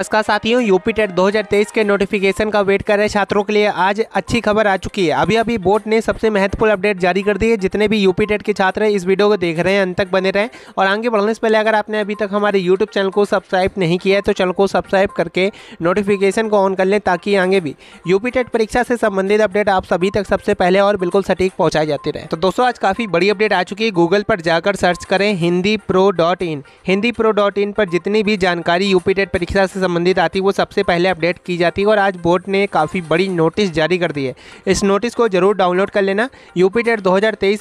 नमस्कार साथियों UP TET दो के नोटिफिकेशन का वेट कर रहे छात्रों के लिए आज अच्छी खबर आ चुकी है अभी अभी बोर्ड ने सबसे महत्वपूर्ण अपडेट जारी कर दी है जितने भी यूपी टेट के छात्र हैं इस वीडियो को देख रहे हैं अंत तक बने रहें और आगे बढ़ने से पहले अगर आपने अभी तक हमारे यूट्यूब चैनल को सब्सक्राइब नहीं किया है तो चैनल को सब्सक्राइब करके नोटिफिकेशन को ऑन कर लें ताकि आगे भी यूपी टेट परीक्षा से संबंधित अपडेट आप सभी तक सबसे पहले और बिल्कुल सटीक पहुँचाए जाते रहे तो दोस्तों आज काफ़ी बड़ी अपडेट आ चुकी है गूगल पर जाकर सर्च करें Hindi pro dot in Hindi pro dot in पर जितनी भी जानकारी यूपी टेट परीक्षा से संबंधित आती वो सबसे पहले अपडेट की जाती है और आज बोर्ड ने काफ़ी बड़ी नोटिस जारी कर दी है इस नोटिस को जरूर डाउनलोड कर लेना यूपी टेट दो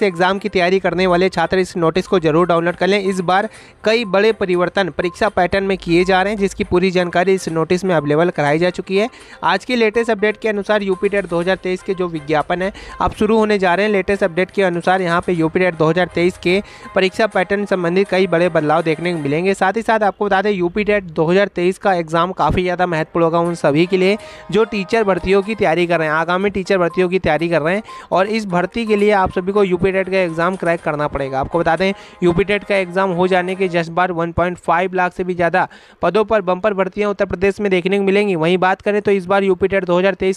एग्ज़ाम की तैयारी करने वाले छात्र इस नोटिस को जरूर डाउनलोड कर लें इस बार कई बड़े परिवर्तन परीक्षा पैटर्न में किए जा रहे हैं जिसकी पूरी जानकारी इस नोटिस में अवेलेबल कराई जा चुकी है आज की लेटेस्ट अपडेट के अनुसार यूपी टेट दो के जो विज्ञापन है अब शुरू होने जा रहे हैं लेटेस्ट अपडेट के अनुसार यहाँ पर यूपी टेट दो के परीक्षा पैटर्न संबंधित कई बड़े बदलाव देखने को मिलेंगे साथ ही साथ आपको बता दें यूपी टेट दो का एग्जाम एग्ज़ाम काफ़ी ज़्यादा महत्वपूर्ण होगा उन सभी के लिए जो टीचर भर्तियों की तैयारी कर रहे हैं आगामी टीचर भर्तियों की तैयारी कर रहे हैं और इस भर्ती के लिए आप सभी को यू का एग्ज़ाम क्रैक करना पड़ेगा आपको बता दें यू का एग्ज़ाम हो जाने के जस्ट बार वन लाख से भी ज़्यादा पदों पर बम्पर भर्तियाँ उत्तर प्रदेश में देखने को मिलेंगी वहीं बात करें तो इस बार यू पी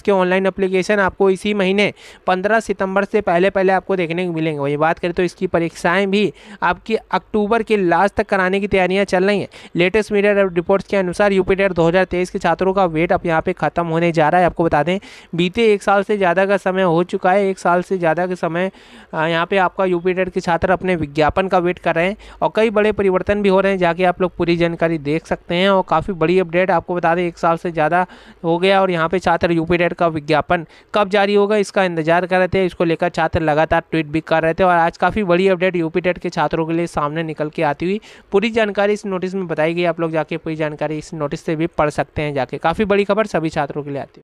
के ऑनलाइन अप्लीकेशन आपको इसी महीने पंद्रह सितंबर से पहले पहले आपको देखने को मिलेंगे वही बात करें तो इसकी परीक्षाएं भी आपकी अक्टूबर के लास्ट तक कराने की तैयारियां चल रही हैं लेटेस्ट मीडिया रिपोर्ट्स के अनुसार यूपी ईयर 2023 के छात्रों का वेट अब यहाँ पे ख़त्म होने जा रहा है आपको बता दें बीते एक साल से ज़्यादा का समय हो चुका है एक साल से ज़्यादा के समय यहाँ पे आपका यू पी के छात्र अपने विज्ञापन का वेट कर रहे हैं और कई बड़े परिवर्तन भी हो रहे हैं जाके आप लोग पूरी जानकारी देख सकते हैं और काफ़ी बड़ी अपडेट आपको बता दें एक साल से ज़्यादा हो गया और यहाँ पर छात्र यू का विज्ञापन कब जारी होगा इसका इंतजार कर रहे थे इसको लेकर छात्र लगातार ट्वीट भी कर रहे थे और आज काफ़ी बड़ी अपडेट यू के छात्रों के लिए सामने निकल के आती हुई पूरी जानकारी इस नोटिस में बताई गई आप लोग जाके पूरी जानकारी इस नोटिस से से भी पढ़ सकते हैं जाके काफ़ी बड़ी खबर सभी छात्रों के लिए आती है